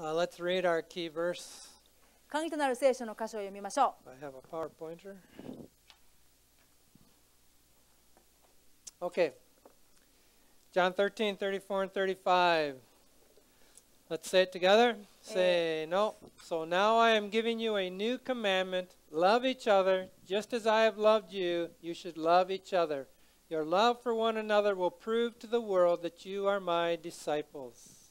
Uh, let's read our key verse. 鍵となる聖書の箇所を読みましょう。I have a pointer. Okay. John 13, 34 and 35. Let's say it together. Say, eh. no. So now I am giving you a new commandment. Love each other. Just as I have loved you, you should love each other. Your love for one another will prove to the world that you are my disciples.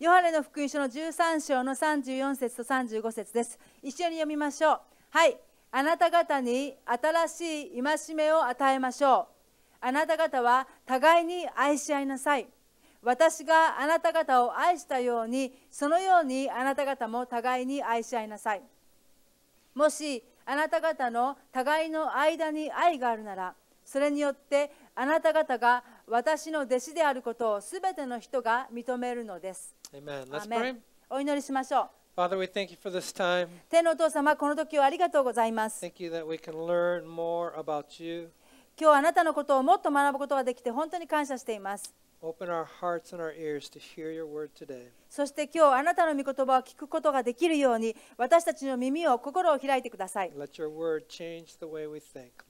ヨハネの福音書の13章の34節と35節です一緒に読みましょうはいあなた方に新しい戒めを与えましょうあなた方は互いに愛し合いなさい私があなた方を愛したようにそのようにあなた方も互いに愛し合いなさいもしあなた方の互いの間に愛があるならそれによってあなた方が私の弟子であることをすべての人が認めるのです。お祈りしましょう。Father, we thank you for this time. 天のお父様、この時をありがとうございます。Thank you that we can learn more about you. 今日あなたのことをもっと学ぶことができて本当に感謝しています。そして今日あなたの御言葉を聞くことができるように私たちの耳を心を開いてください。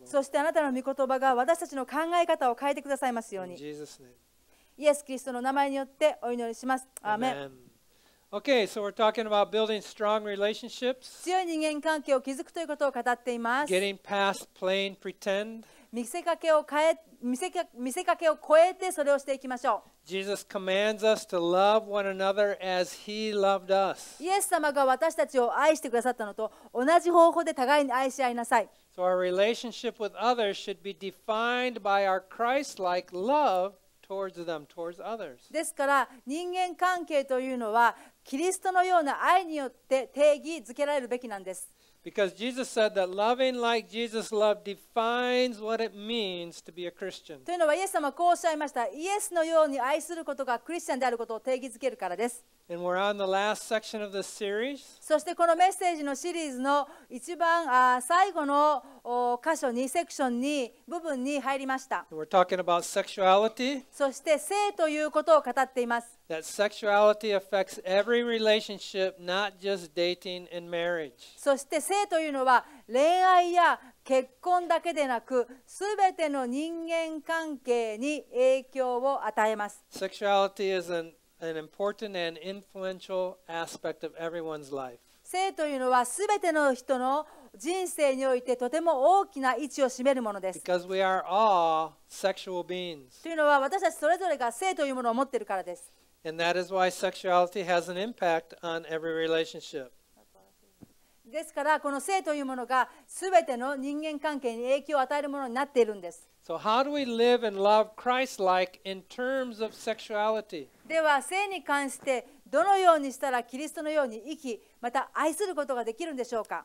そしてあなたの御言葉が私たちの考え方を変えてくださいますように。イエス・キリストの名前によってお祈りします。アーメン o k a we're talking about building strong relationships. 強い人間関係を築くということを語っています。見せかけを変え見せか見せかけを超えてそれをしていきましょう。Jesus commands us to love one another as He loved us. イエス様が私たちを愛してくださったのと同じ方法で互いに愛し合いなさい。So our relationship with others should be defined by our Christ-like love towards them, towards others. ですから人間関係というのはキリストのような愛によって定義づけられるべきなんです。Because Jesus said that loving like Jesus loved defines what it means to be a Christian. というのは、イエス様はこうおっしゃいました。イエスのように愛することがクリスチャンであることを定義づけるからです。そしてこのメッセージのシリーズの一番あ最後の箇所にセクションに部分に入りました。そして性ということを語っています。That sexuality affects every relationship, not just dating and marriage. そして性というのは恋愛や結婚だけでなく、すべての人間関係に影響を与えます。Sexuality is an 性というのはすべての人の人生においてとても大きな位置を占めるものです。というのは私たちそれぞれが性というものを持っているからです。ですから、この性というものがすべての人間関係に影響を与えるものになっているんです。So how do we live and love Christ-like in terms of sexuality? では、性に関してどのようにしたらキリストのように生き、また愛することができるんでしょうか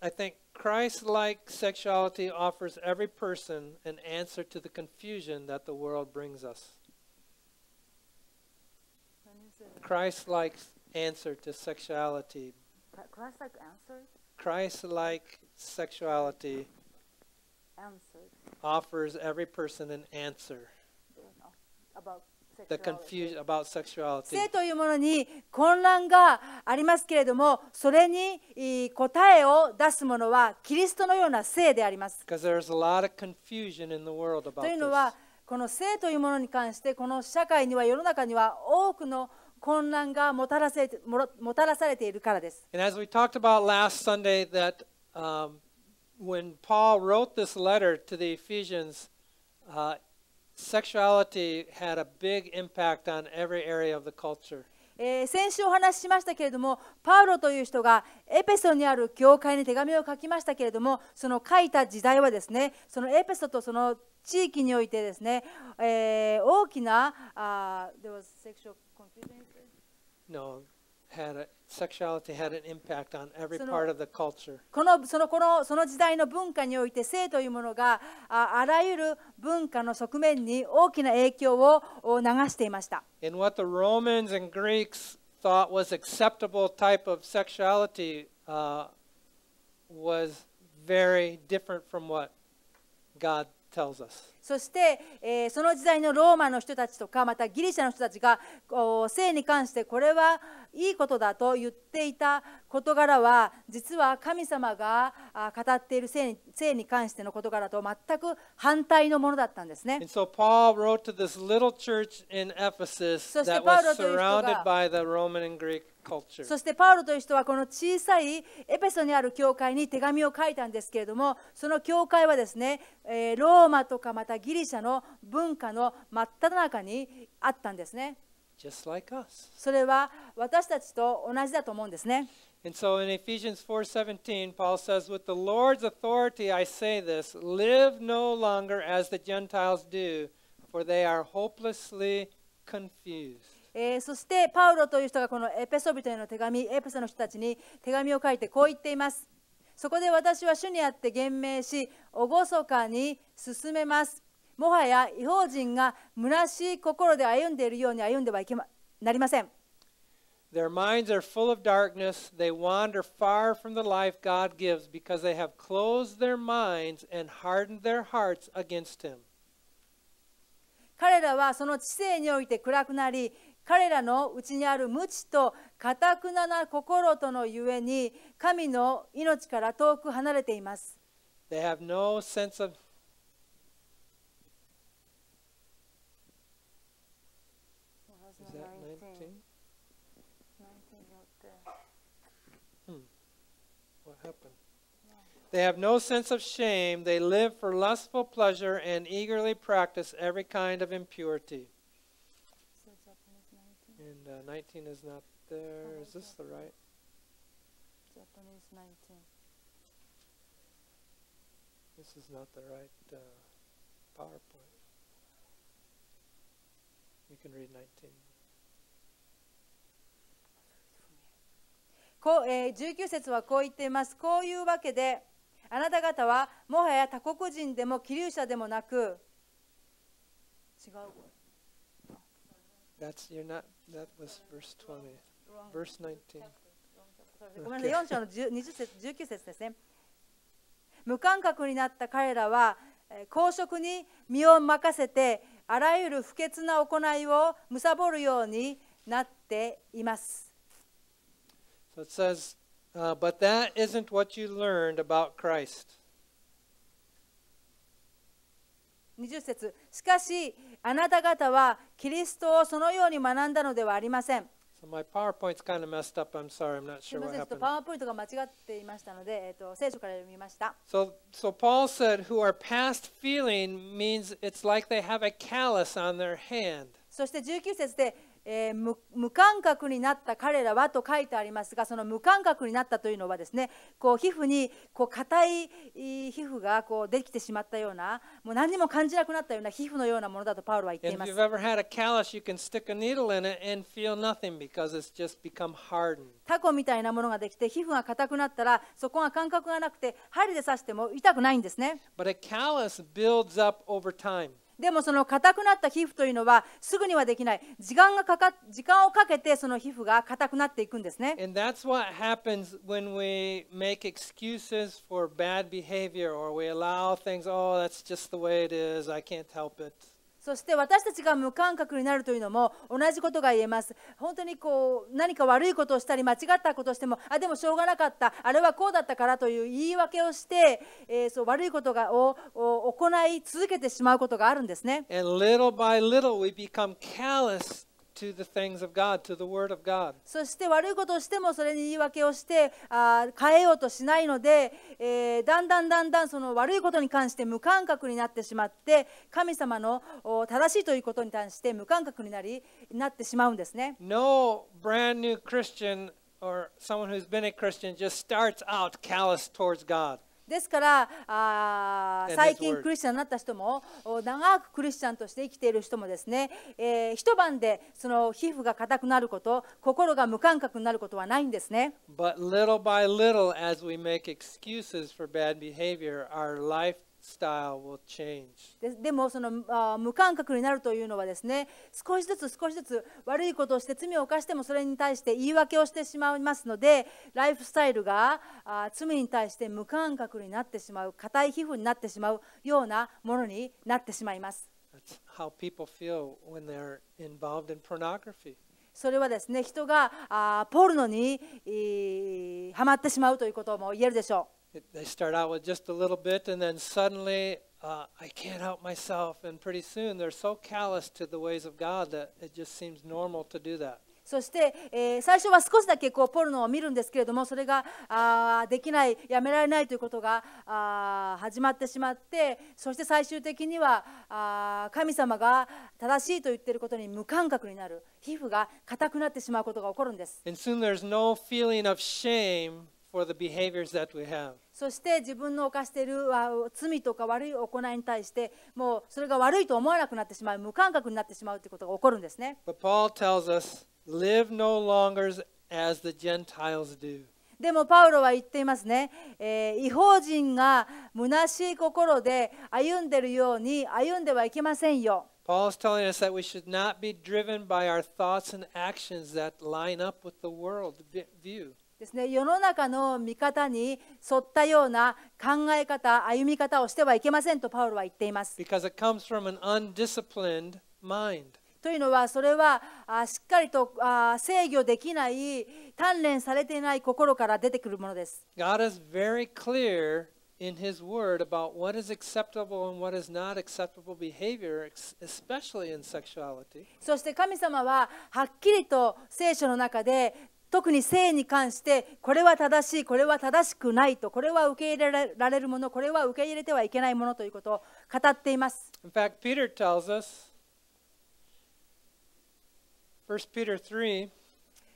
I think Christ-like sexuality offers every person an answer to the confusion that the world brings us. Christ-like answer to sexuality. Christ-like answer? Christ-like sexuality. answered. Offers every person an answer. About 性というものに混乱がありますけれども、それに答えを出すものはキリストのような性であります。というのは、この性というものに関して、この社会には、世の中には多くの混乱がもたらせもたらされているからです。And as we talked about last Sunday, that、um, when Paul wrote this letter to the Ephesians, uh, sexuality had a big impact on every area of the culture. えー、先週お話ししましたけれども、パウロという人がエペソにある教会に手紙を書きましたけれども、その書いた時代はですね、そのエペソとその地域においてですね、えー、大きな、uh, there was sexual confusion? No, had a sexuality had an impact on every part of the culture. このそのこのその時代の文化において性というものがあ,あらゆる文化の側面に大きな影響を流していました。And what the Romans and Greeks thought was acceptable type of sexuality uh, was very different from what God そして、えー、その時代のローマの人たちとかまたギリシャの人たちが性に関してこれはいいことだと言っていた事柄は実は神様が語っている性に性に関しての事柄と全く反対のものだったんですね。So、パウロという人がそしてパウロという人はこの小さいエペソにある教会に手紙を書いたんですけれどもその教会はですね、えー、ローマとかまたギリシャの文化の真っ只中にあったんですね。Like、それは私たちと同じだと思うんですね。And so in Ephesians 4:17, Paul says, "With the Lord's authority I say this: live no longer as the Gentiles do, for they are hopelessly confused." えー、そしてパウロという人がこのエペソビトへの手紙エペソの人たちに手紙を書いてこう言っていますそこで私は主にあって言明し厳かに進めますもはや違法人が虚しい心で歩んでいるように歩んではいけ、ま、なりません Their minds are full of darkness. They wander far from the life God gives because they have closed their minds and hardened their hearts against Him. 彼らはその知性において暗くなり、彼らのうちにある無知とかたくなな心とのゆえに神の命から遠く離れています。They have no sense of They have no sense of shame. They live for lustful pleasure and eagerly practice every kind of impurity. And uh, 19 is not there. Is this the right? Japanese 19. This is not the right uh, PowerPoint. You can read 19. こうえー、19節はこう言っています。こういうわけで、あなた方はもはや他国人でも、希留者でもなく、違う。That's you're not. That was verse 20. Verse 19. ごめんなさい、4章の20節19節ですね。無感覚になった彼らは、公職に身を任せて、あらゆる不潔な行いを貪るようになっています。So it says, uh, but that isn't what you learned about Christ. 20節しかし、あなた方はキリストをそのように学んだのではありません。すみません、ちょっとパワーポイントが間違っていましたので、えー、と聖書から読みました。そして19節で、えー、無無感覚になった彼らはと書いてありますがその無感覚になったというのはですねこう皮膚にこう硬い皮膚がこうできてしまったようなもう何も感じなくなったような皮膚のようなものだとパウロは言っています。タコみたいなものができて皮膚が硬くなったらそこが感覚がなくて針で刺しても痛くないんですね。But a callus builds up over time. でもその硬くなった皮膚というのはすぐにはできない時間がかか時間をかけてその皮膚が硬くなっていくんですね。And that's what happens when we make excuses for bad behavior or we allow things, oh, that's just the way it is, I can't help it. そして私たちが無感覚になるというのも同じことが言えます本当にこう何か悪いことをしたり間違ったことをしてもあでもしょうがなかったあれはこうだったからという言い訳をして、えー、そう悪いことがを行い続けてしまうことがあるんですね。And little by little we become callous to the things of God, to the Word of God. そして悪いことをしてもそれに言い訳をしてあ変えようとしないので、えー、だんだんだんだんその悪いことに関して無感覚になってしまって神様の正しいということに対して無感覚になりなってしまうんですね。No brand new Christian or someone who's been a Christian just starts out callous towards God. ですからあ最近クリスチャンになった人も長くクリスチャンとして生きている人もですね、えー、一晩でその皮膚が硬くなること心が無感覚になることはないんですね。But little by little as we make excuses for bad behavior our life でもその無感覚になるというのはですね少しずつ少しずつ悪いことをして罪を犯してもそれに対して言い訳をしてしまいますのでライフスタイルが罪に対して無感覚になってしまう硬い皮膚になってしまうようなものになってしまいます。それはですね人があポルノにはまってしまうということも言えるでしょう。t they start out with just a little bit, and then suddenly uh, I can't help myself. And pretty soon they're so callous to the ways of God that it just seems normal to do that. そして、えー、最初は少しだけこうポルノを見るんですけれどもそれがあできないやめられないということがあ始まってしまってそして最終的にはあ神様が正しいと言っていることに無感覚になる皮膚が硬くなってしまうことが起こるんです。And soon there's no feeling of shame for the behaviors that we have. でもパウロは言っていますね、えー、違法人が虚しい心で歩んでいるように歩んではいけませんよ。パウロは言っていますね、ですね世の中の見方に沿ったような考え方歩み方をしてはいけませんとパウロは言っています。Because it comes from an undisciplined mind. というのはそれはあしっかりとあ制御できない鍛錬されていない心から出てくるものです。God is very clear in His Word about what is acceptable and what is not acceptable behavior, especially in sexuality. そして神様ははっきりと聖書の中で特に性に関してこれは正しいこれは正しくないとこれは受け入れられるものこれは受け入れてはいけないものということを語っています。In fact, Peter tells us, 1 Peter 3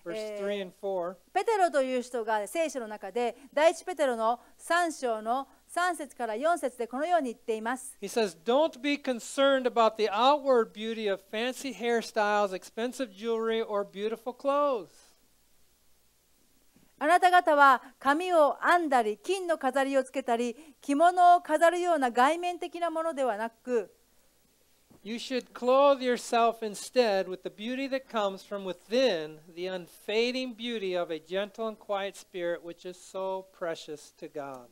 Verse 3 and 4. ペテロという人が聖書の中で第一ペテロの3章の3節から4節でこのように言っています。He says, Don't be concerned about the outward beauty of fancy hairstyles, expensive jewelry, or beautiful clothes. あなた方は髪を編んだり金の飾りをつけたり着物を飾るような外面的なものではなく You should clothe yourself instead with the beauty that comes from within, the unfading beauty of a gentle and quiet spirit which is so precious to God.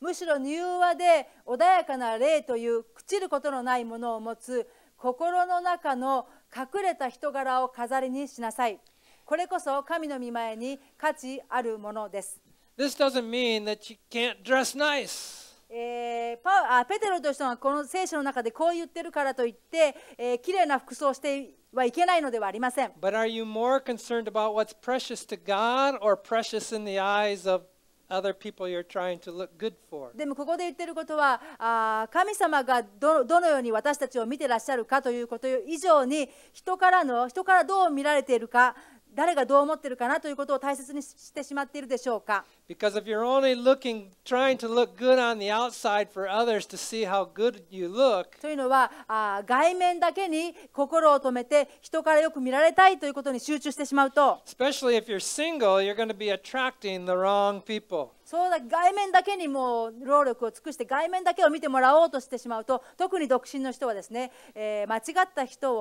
むしろ柔和で穏やかな霊という朽ちることのないものを持つ心の中の隠れた人柄を飾りにしなさい。これこそ神の御前に価値あるものです。This doesn't mean that you can't dress nice. えー、パあペテロという人がこの聖書の中でこう言ってるからといって、えー、綺麗な服装をしてはいけないのではありません。But are you more concerned about what's precious to God or precious in the eyes of other people you're trying to look good for? でもここで言ってることはあ神様がどどのように私たちを見てらっしゃるかということ以上に人からの人からどう見られているか。誰がどう思ってるかなということを大切にしてしまっているでしょうか Because if you're only looking, trying to look good on the outside for others to see how good you look, というのはあー外面だけに心を止めて人からよく見られたいということに集中してしまうと especially if you're single, you're going to be attracting the wrong people. そうだ外面だけにもう労力を尽くして外面だけを見てもらおうとしてしまうと特に独身の人はですね、えー、間違った人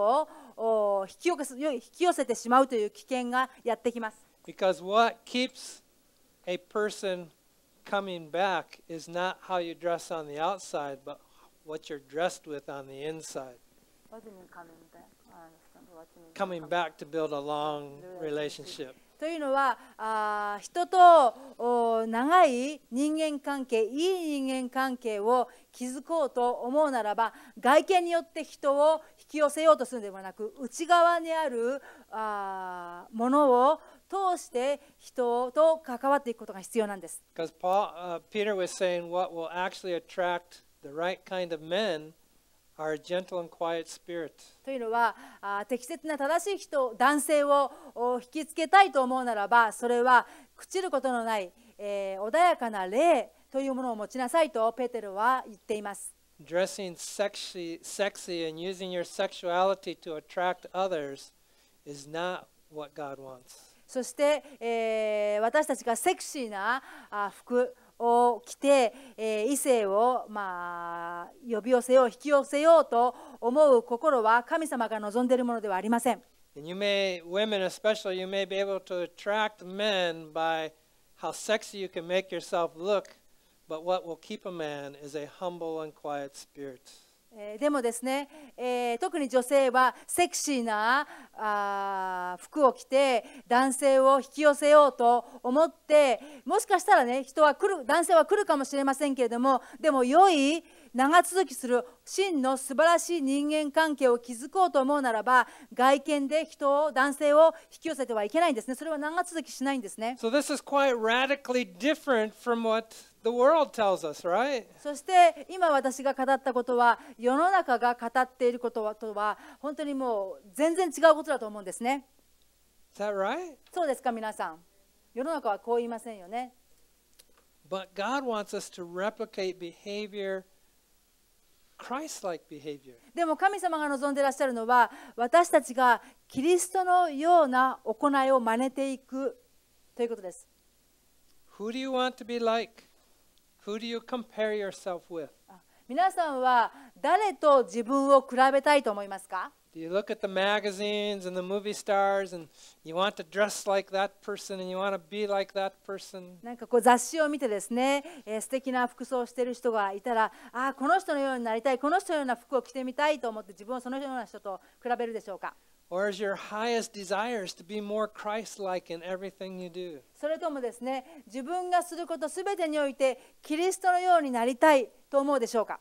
を引き寄せ引き寄せてしまうという危険がやってきます。Because what keeps a person coming back is not how you dress on the outside, but what you're dressed with on the inside. What do you mean coming back? coming back to build a long relationship. というのはあ人と長い人間関係いい人間関係を築こうと思うならば外見によって人を引き寄せようとするのではなく内側にあるあものを通して人と関わっていくことが必要なんです。Because Paul,、uh, Peter was saying what will actually attract the right kind of men Our gentle and quiet spirit. というのはあ適切な正しい人男性を引きつけたいと思うならばそれは朽ちることのない、えー、穏やかな霊というものを持ちなさいとペテルは言っています。Dressing sexy, sexy and using your sexuality to attract others is not what God wants. そして、えー、私たちがセクシーなあ服を着て、え異性を、まあ、呼び寄せよう引き寄せようと思う心は神様が望んでいるものではありません。And you may, women especially, you may be able to attract men by how sexy you can make yourself look, but what will keep a man is a humble and quiet spirit. えでもですね、えー、特に女性はセクシーなあ服を着て男性を引き寄せようと思ってもしかしたらね人は来る男性は来るかもしれませんけれどもでも良い長続きする真の素晴らしい人間関係を築こうと思うならば外見で人を男性を引き寄せてはいけないんですねそれは長続きしないんですね。So this is quite radically different from what The world tells us, right? そして今私が語ったことは世の中が語っていることはとは本当にもう全然違うことだと思うんですね。Is that right? そうですか皆さん。世の中はこう言いませんよね。But God wants us to replicate behavior, Christ-like behavior. でも神様が望んでいらっしゃるのは私たちがキリストのような行いを真似ていくということです。Who do you want to be like? Who do you compare yourself with? 皆さんは誰と自分を比べたいと思いますか雑誌を見てですね、えー、素敵な服装をしている人がいたらあこの人のようになりたいこの人のような服を着てみたいと思って自分をそのような人と比べるでしょうか Or is your highest desires to be more Christ-like in everything you do? それともですね、自分がすることすべてにおいてキリストのようになりたいと思うでしょうか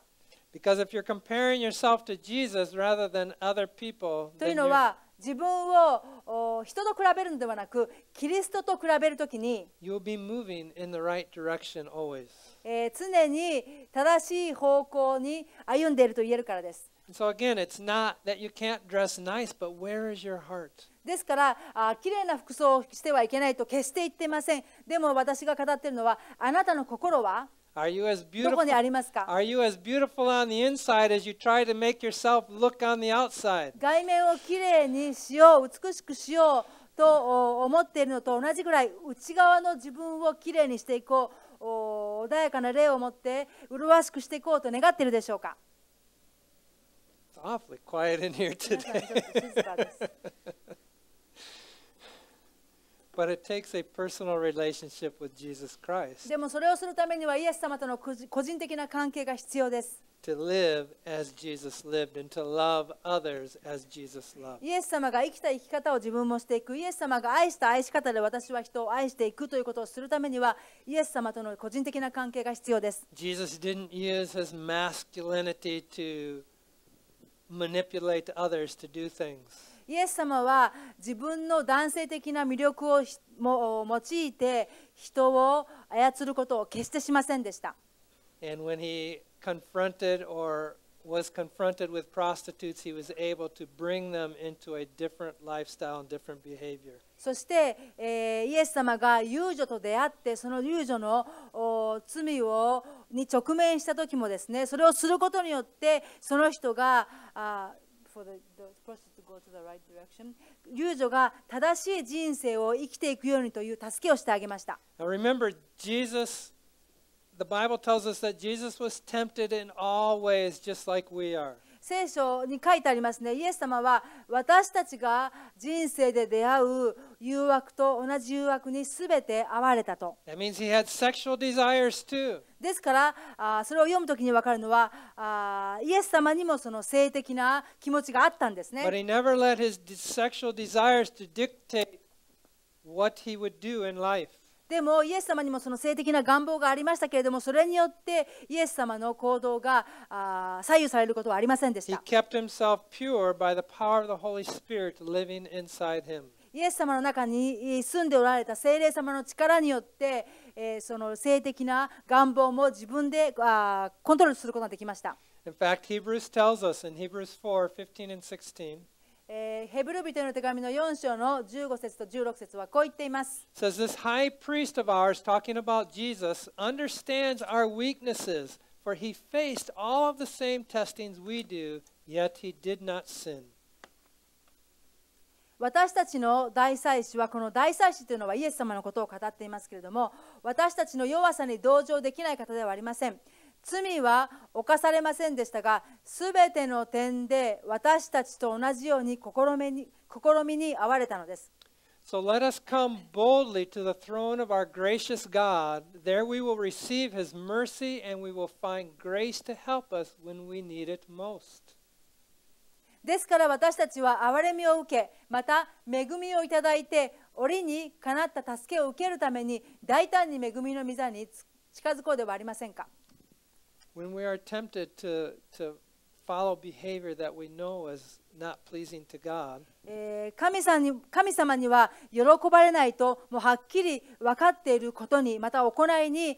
Because if you're comparing yourself to Jesus rather than other people, というのは自分を人と比べるのではなくキリストと比べるときに、you'll be moving in the right direction always. えー、常に正しい方向に歩んでいると言えるからです。So again, it's not that you can't dress nice, but where is your heart? ですからあ、綺麗な服装をしてはいけないと決して言っていません。でも私が語っているのは、あなたの心は Are you as beautiful? Are you as beautiful on the inside as you try to make yourself look on the outside? 外面をきれいにしよう、美しくしようと思っているのと同じぐらい内側の自分をきれいにしていこう、穏やかな霊を持って麗しくしていこうと願っているでしょうか？awfully quiet in here today. But it takes a personal relationship with Jesus Christ. でもそれをするためにはイエス様との個人的な関係が必要です。To live as Jesus lived and to love others as Jesus loved. イエス様いく、イエとの個人的な関係が必要です。Jesus didn't use his masculinity to manipulate others to do things. イエス様は自分の男性的な魅力をも用いて人を操ることを決してしませんでした。And when he confronted or was confronted with prostitutes, he was able to bring them into a different lifestyle and different behavior. そして、えー、イエス様が遊女と出会ってその遊女のお罪をに直面した時もですねそれをすることによってその人があ for the, the process to go to the right direction 遊女が正しい人生を生きていくようにという助けをしてあげました。Now remember, Jesus The Bible tells us that Jesus was tempted in all ways, just like we are. 聖書に書いてありますね、イエス様は私たちが人生で出会う誘惑と同じ誘惑にすべて遭われたと。ですから、あそれを読むときに分かるのはあ、イエス様にもその性的な気持ちがあったんですね。でもイエス様にもその性的な願望がありましたけれどもそれによってイエス様の行動があ左右されることはありませんでした He kept himself pure by the power of the Holy Spirit living inside him イエス様の中に住んでおられた聖霊様の力によって、えー、その性的な願望も自分であコントロールすることができました。In fact, Hebrews tells us in Hebrews 4 15 and 16えー、ヘブル人への手紙の4章の15節と16節はこう言っています。Says this high priest of ours, talking about Jesus, understands our weaknesses, for he faced all of the same testings we do, yet he did not sin. 私たちの大祭司はこの大祭司というのはイエス様のことを語っていますけれども私たちの弱さに同情できない方ではありません。罪は犯されませんでしたが、すべての点で私たちと同じように試みに試みに遭われたのです。So let us come boldly to the throne of our gracious God. There we will receive his mercy and we will find grace to help us when we need it most. ですから私たちは憐れみを受け、また恵みをいただいて、折にかなった助けを受けるために大胆に恵みの御座に近づこうではありませんか。When we are tempted to, follow behavior that we know is not pleasing to God, 神様には喜ばれないともうはっきり分かっていることにまた行いに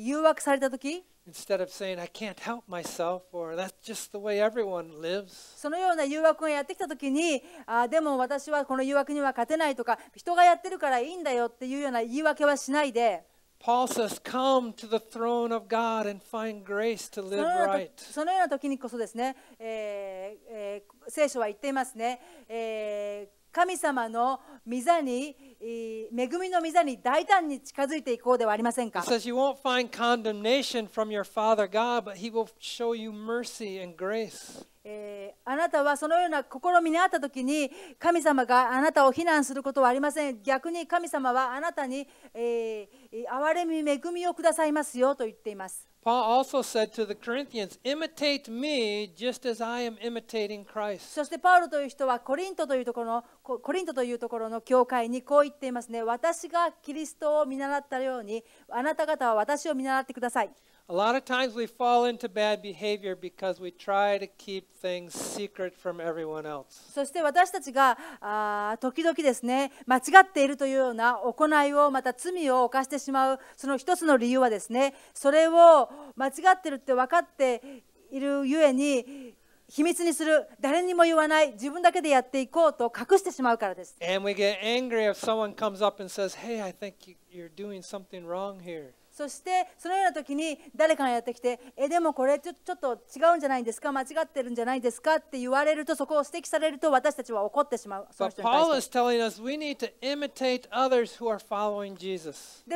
誘惑されたときそのような誘惑がやってきたときにあでも私はこの誘惑には勝てないとか人がやってるからいいんだよっていうような言い訳はしないで。Paul says, Come to the throne of God and find grace to live right. そのような時にこそですね、えーえー、聖書は言っていますね。えー神様の御座に、恵みの御座に大胆に近づいていこうではありませんか。Says you won't find condemnation from your Father God, but He will show you mercy and grace. えー、あなたはそのような試みにあった時に神様があなたを非難することはありません逆に神様はあなたに、えー、憐れみ恵みをくださいますよと言っています Paul also said to the Corinthians, imitate me just as I am imitating Christ. そしてパウロという人はコリントというところのコリントというところの教会にこう言っていますね。私がキリストを見習ったように、あなた方は私を見習ってください。A lot of times we fall into bad behavior because we try to keep things secret from everyone else. そして私たちがあ時々ですね、間違っているというような行いをまた罪を犯してしまうその一つの理由はですね、それを間違ってるって分かっているゆえに秘密にする誰にも言わない自分だけでやっていこうと隠してしまうからです。And we get angry if someone comes up and says, Hey, I think you're doing something wrong here. そしてそのような時に誰かがやってきて「えでもこれちょちょっと違うんじゃないですか間違ってるんじゃないですか」って言われるとそこを指摘されると私たちは怒ってしまうそしてで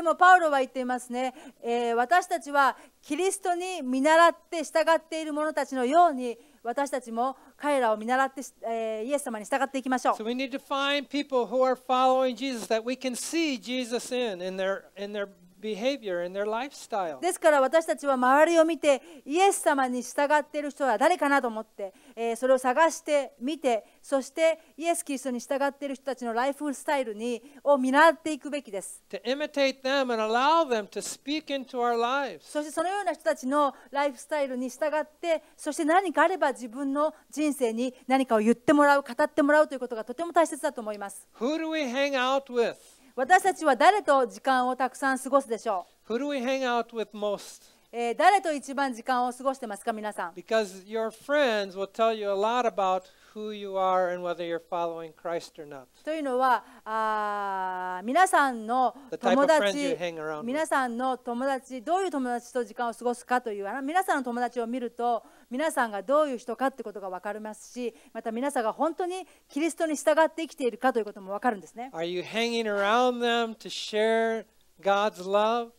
もパウロは言っていますね、えー、私たちはキリストに見習って従っている者たちのように私たちも彼らを見習って、えー、イエス様に従っていきましょう。So we need to find people who are following Jesus that we can see Jesus in, in their, in their ですから私たちは周りを見てイエス様に従っている人は誰かなと思って、えそれを探して見てそしてイエス・キリストに従っている人たちのライフスタイルにを見習っていくべきです。そしてそのような人たちのライフスタイルに従ってそして何かあれば自分の人生に何かを言ってもらう語ってもらうということがとても大切だと思います。Who do we hang out with? 私たちは誰と時間をたくさん過ごすでしょう Who do we hang out with most? えー、誰と一番時間を過ごしてますか皆さん Because your friends will tell you a lot about who you are and whether you're following Christ or not. というのはあ皆さんの友達皆さんの友達どういう友達と時間を過ごすかというあの皆さんの友達を見ると皆さんがどういう人かってことが分かりますしまた皆さんが本当にキリストに従って生きているかということも分かるんですね。Are you hanging around them to share God's love?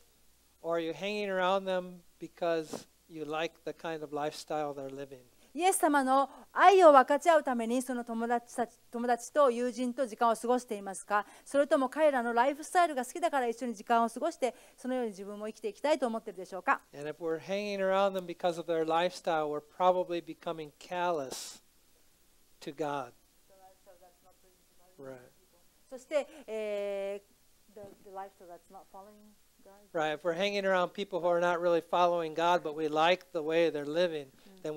Or are you hanging around them because you like the kind of lifestyle they're living? イエス様の愛を分かち合うためにその友達たち友達と友人と時間を過ごしていますかそれとも彼らのライフスタイルが好きだから一緒に時間を過ごしてそのように自分も生きていきたいと思っているでしょうか And if we're hanging around them because of their lifestyle, we're probably becoming callous to God. Right. そして、えー、the, the lifestyle that's not following God. Right. If we're hanging around people who are not really following God, but we like the way they're living. そ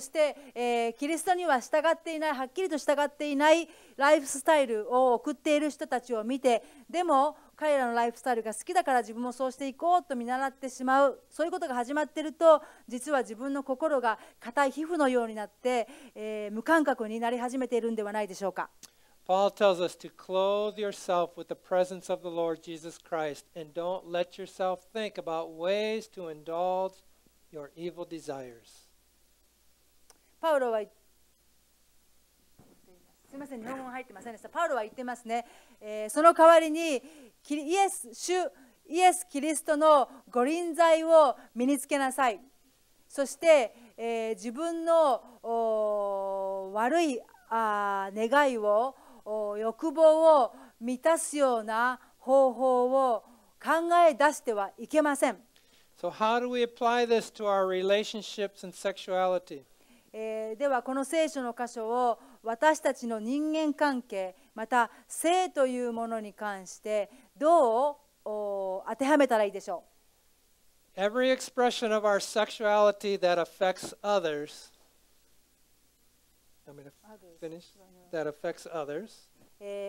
して、えー、キリストには従っていない、はっきりと従っていないライフスタイルを送っている人たちを見て、でも彼らのライフスタイルが好きだから自分もそうしていこうと見習ってしまう、そういうことが始まっていると、実は自分の心が硬い皮膚のようになって、えー、無感覚になり始めているんではないでしょうか。Paul tells us to clothe yourself with the presence of the Lord Jesus Christ and don't let yourself think about ways to indulge your evil desires. パウロはすみません、日本語入ってませんでした。パウロは言ってますね。えー、その代わりにイエス主イエス・キリストの御臨在を身につけなさい。そして、えー、自分の悪いあ願いを欲望を満たすような方法を考え出してはいけません。So、では、この聖書の箇所を私たちの人間関係、また性というものに関してどう当てはめたらいいでしょう。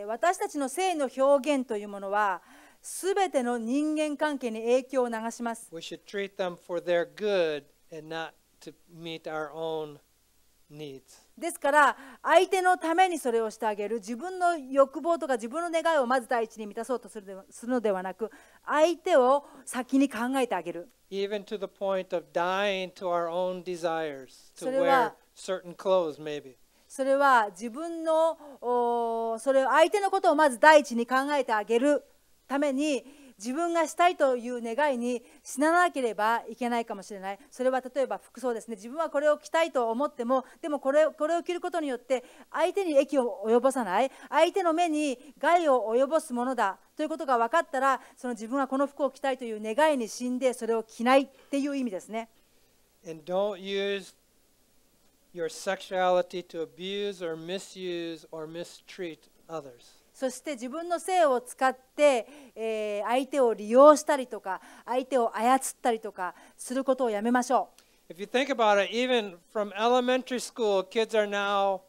私たちの性の表現というものは、すべての人間関係に影響を流します。ですから、相手のためにそれをしてあげる、自分の欲望とか自分の願いをまず第一に満たそうとするのではなく、相手を先に考えてあげる。それは自分のそれを相手のことをまず第一に考えてあげるために自分がしたいという願いに死ななければいけないかもしれないそれは例えば服装ですね自分はこれを着たいと思ってもでもこれこれを着ることによって相手に益を及ぼさない相手の目に害を及ぼすものだということが分かったらその自分はこの服を着たいという願いに死んでそれを着ないっていう意味ですね。And don't use your sexuality to abuse or misuse or mistreat others. そして自分の性を使って、えー、相手を利用したりとか相手を操ったりとかすることをやめましょう。If you think about it, even from elementary school, kids are now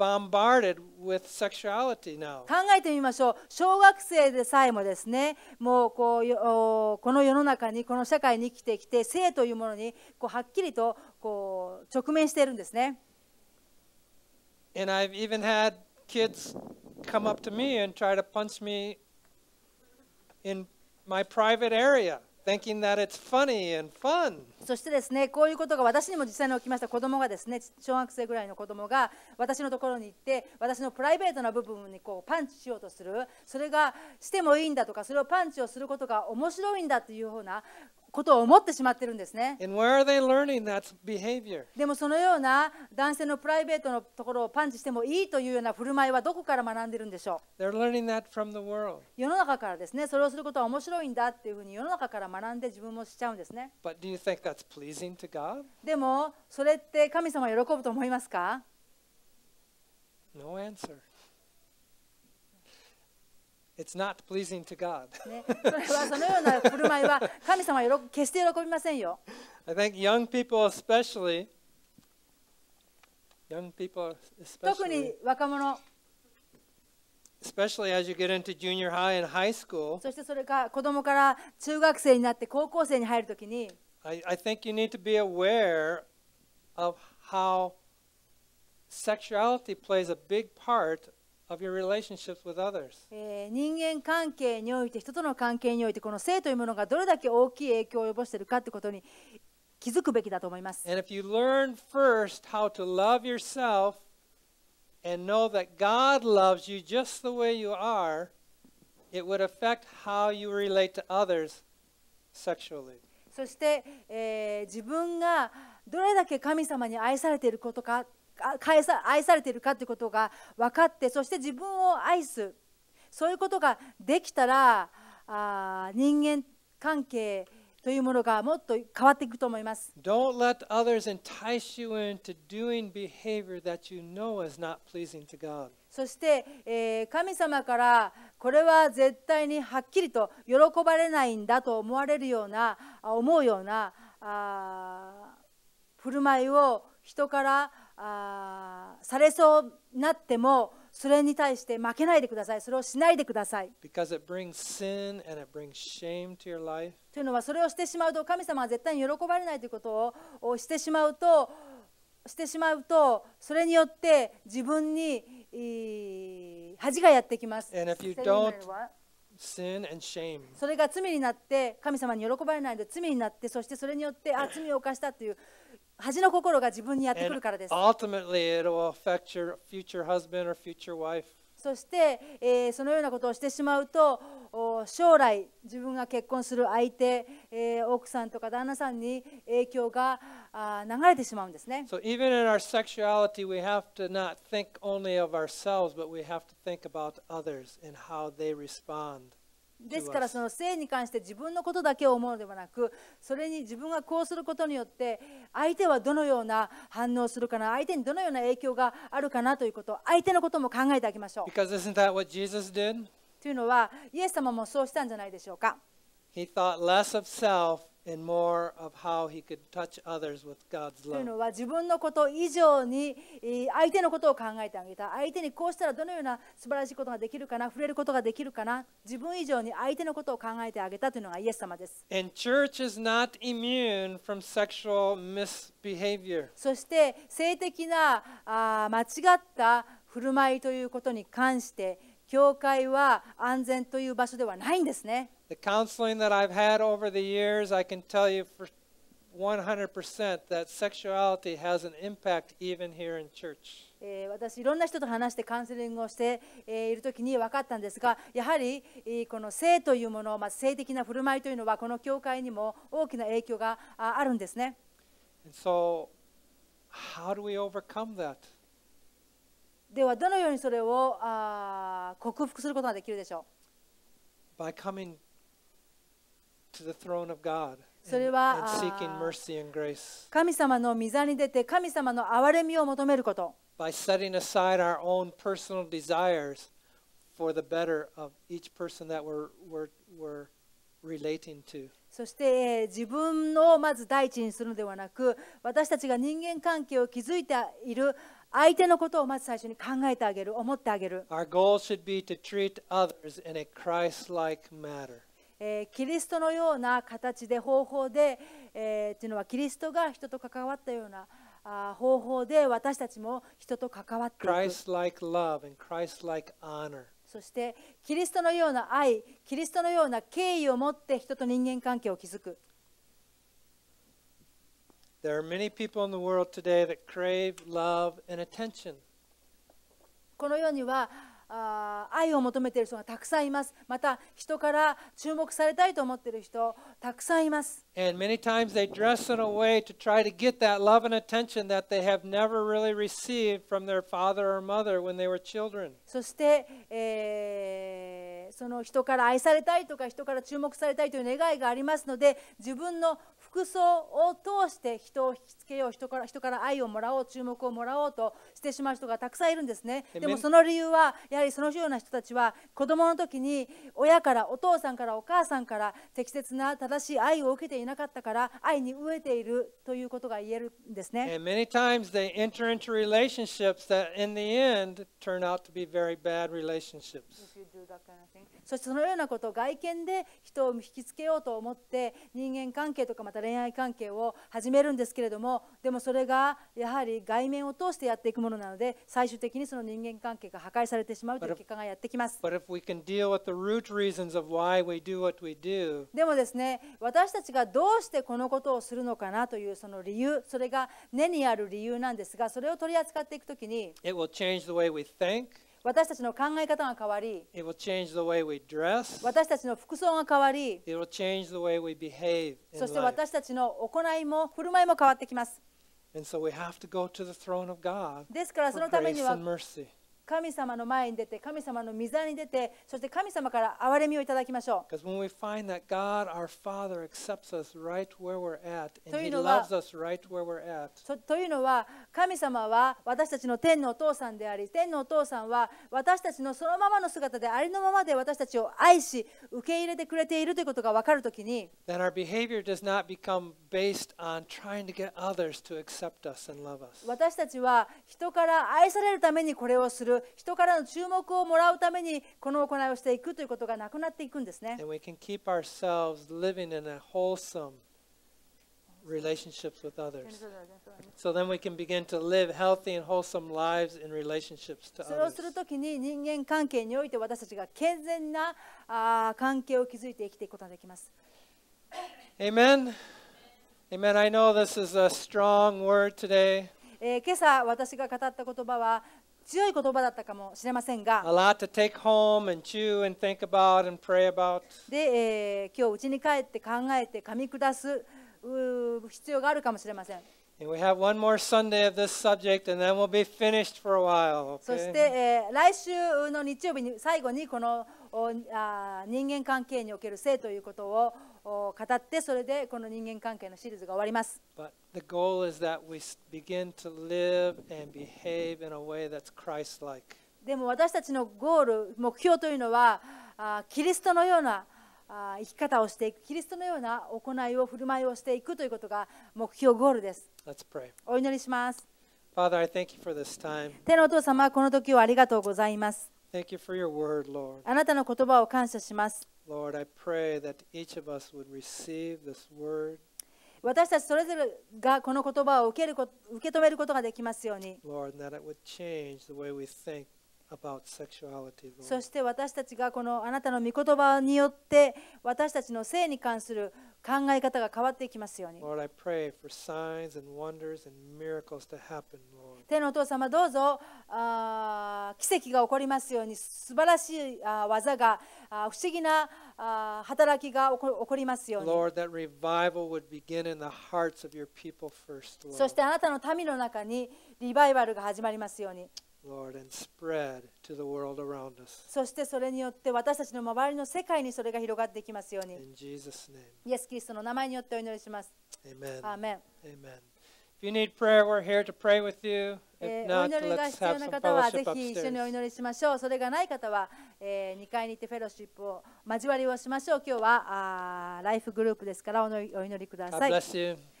bombarded with sexuality now. 考えてみましょう。小学生でさえもですね、もうこうこの世の中に、この社会に生きてきて、性というものにこうはっきりとこう直面しているんですね。And I've even had kids come up to me and try to punch me in my private area. thinking that it's funny and fun. そしてですね、こういうことが私にも実際に起きました。子供がですね、小学生ぐらいの子供が私のところに行って、私のプライベートな部分にこうパンチしようとする、それがしてもいいんだとか、それをパンチをすることが面白いんだというようなことを思ってしまってるんですね。でもそのような男性のプライベートのところをパンチしてもいいというような振る舞いはどこから学んでるんでしょう learning that from the world. 世の中からですね、それをすることは面白いんだっていうふうに世の中から学んで自分もしちゃうんですね。But do you think that's pleasing to God? でもそれって神様喜ぶと思いますか No answer. It's not pleasing to God. I think young people especially, young people especially, 特に若者、especially as you get into junior high and high school, そしてそれが子供から中学生になって高校生に入るときに、I, I think you need to be aware of how sexuality plays a big part of your relationships with others. 人間関係において、人との関係において、この性というものがどれだけ大きい影響を及ぼしているかということに気づくべきだと思います。And if you learn first how to love yourself and know that God loves you just the way you are, it would affect how you relate to others sexually. そして、えー、自分がどれだけ神様に愛されていることか愛さ愛されているかということが分かってそして自分を愛すそういうことができたらあ人間関係というものがもっと変わっていくと思います。Don't let others entice you into doing behavior that you know is not pleasing to God. そして、えー、神様からこれは絶対にはっきりと喜ばれないんだと思われるような思うようなあ振る舞いを人からあされそうになってもそれに対して負けないでください。それをしないでください。というのはそれをしてしまうと神様は絶対に喜ばれないということをしてしまうとしてしまうとそれによって自分に恥がやってきます。sin and shame. それが罪になって神様に喜ばれないので罪になってそしてそれによってあ罪を犯したという恥の心が自分にやってくるからです。Ultimately, it l l affect your future husband or future wife. そして、えー、そのようなことをしてしまうと将来自分が結婚する相手、えー、奥さんとか旦那さんに影響があ流れてしまうんですね。So even in our sexuality, we have to not think only of ourselves, but we have to think about others and how they respond. ですからその性に関して自分のことだけを思うのではなくそれに自分がこうすることによって相手はどのような反応するかな相手にどのような影響があるかなということ相手のことも考えてあげましょう。Because isn't that what Jesus did? というのはイエス様もそうしたんじゃないでしょうか。He thought less of self というのは自分のこと以上に相手のことを考えてあげた相手にこうしたらどのような素晴らしいことができるかな触れることができるかな自分以上に相手のことを考えてあげたというのがイエス様です And church is not immune from sexual misbehavior. そして性的なあ間違った振る舞いということに関して教会は安全という場所ではないんですね。The counseling that I've had over the years, I can tell you for 100% that sexuality has an impact even here in church. えー、私いろんな人と話してカウンセリングをして、えー、いるときに分かったんですがやはり、えー、この性というもの、まあ、性的な振る舞いというのはこの教会にも大きな影響がああるんですね。And so, how do we overcome that? ではどのようにそれをあ克服することができるでしょう By coming to the throne of God それは神様の御座に出て神様の憐れみを求めること。By setting aside our own personal desires for the better of each person that we're, we're, we're relating to. そして、えー、自分をまず第一にするのではなく私たちが人間関係を築いている相手のことをまず最初に考えてあげる、思ってあげる。Our goal should be to treat others in a Christ-like manner. キリストのような形で方法で、えー、というのはキリストが人と関わったようなあ方法で私たちも人と関わっていく。l i k e and そしてキリストのような愛、キリストのような敬意を持って人と人間関係を築く。There are many people in the world today that crave love and attention. この世にはあ愛を求めている人がたくさんいます。また人から注目されたいと思っている人たくさんいます。And many times they dress in a way to try to get that love and attention that they have never really received from their father or mother when they were children. そして、えー、その人から愛されたいとか人から注目されたいという願いがありますので自分の服装を通して人を引きつけよう人から人から愛をもらおう注目をもらおうとしてしまう人がたくさんいるんですねでもその理由はやはりそのような人たちは子供の時に親からお父さんからお母さんから適切な正しい愛を受けていなかったから愛に飢えているということが言えるんですね。many times they enter into relationships that in the end turn out to be very bad relationships. そしてそのようなことを外見で人を引きつけようと思って人間関係とかまた恋愛関係を始めるんですけれどもでもそれがやはり外面を通してやっていくものなので最終的にその人間関係が破壊されてしまうという結果がやってきます。でもですね私たちがどうしてこのことをするのかなというその理由それが根にある理由なんですがそれを取り扱っていくときに。It will change the way we think. 私たちの考え方が変わり、私たちの服装が変わり、そして私たちの行いも振る舞いも変わってきます。ですからそのためには神様の前に出て、神様の御座に出て、そして神様から憐れみをいただきましょう。というのは、神様は私たちの天のお父さんであり、天のお父さんは私たちのそのままの姿で、ありのままで私たちを愛し、受け入れてくれているということが分かるときに、私たちは人から愛されるためにこれをするく人からの注目をもらうためにこの行いをしていくということがなくなっていくんですね。And we can keep ourselves living in a wholesome relationships with others. So then we can begin to live healthy and wholesome lives in relationships to others. それをするときに人間関係において私たちが健全なあ関係を築いて生きていくことができます。Amen. Amen. I know this is a strong word today. えー、今朝私が語った言葉は強い言葉だったかもしれませんが、で、えー、今日家に帰って考えて噛み下す必要があるかもしれません。そして、えー、来週の日曜日に最後にこのおあ人間関係における性ということを。語ってそれでこの人間関係のシリーズが終わります。But the goal is that we begin to live and behave in a way that's Christ-like. でも私たちのゴール、目標というのは、あキリストのようなあ生き方をしていく、キリストのような行いを、振る舞いをしていくということが目標、ゴールです。s pray. お祈りします。Father, I thank you for this time. 天のお父様、この時をありがとうございます。Thank you for your word, Lord. あなたの言葉を感謝します。Lord, I pray that each of us would receive this word. Lord, that it would change the way we think そして私たちがこのあなたの御言葉によって私たちの性に関する考え方が変わっていきますように。天のお父様、どうぞあ奇跡が起こりますように、素晴らしいあ技が、あ不思議なあ働きが起こ起こりますように。そしてあなたの民の中にリバイバルが始まりますように。Lord, and spread to the world around us. そしてそれによって私たちの周りの世界にそれが広がっていきますように。In Jesus' name. イエス・キリストの名前によってお祈りします。Amen. Amen. Amen. If you need prayer, we're here to pray with you. お祈りが必要な方はぜひ一緒にお祈りしましょう。それがない方は、え2階に行ってフェロシップを交わりをしましょう。今日はあライフグループですからお祈りください。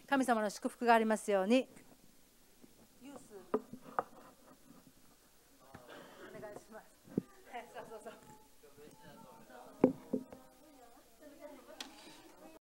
神様の祝福がありますように。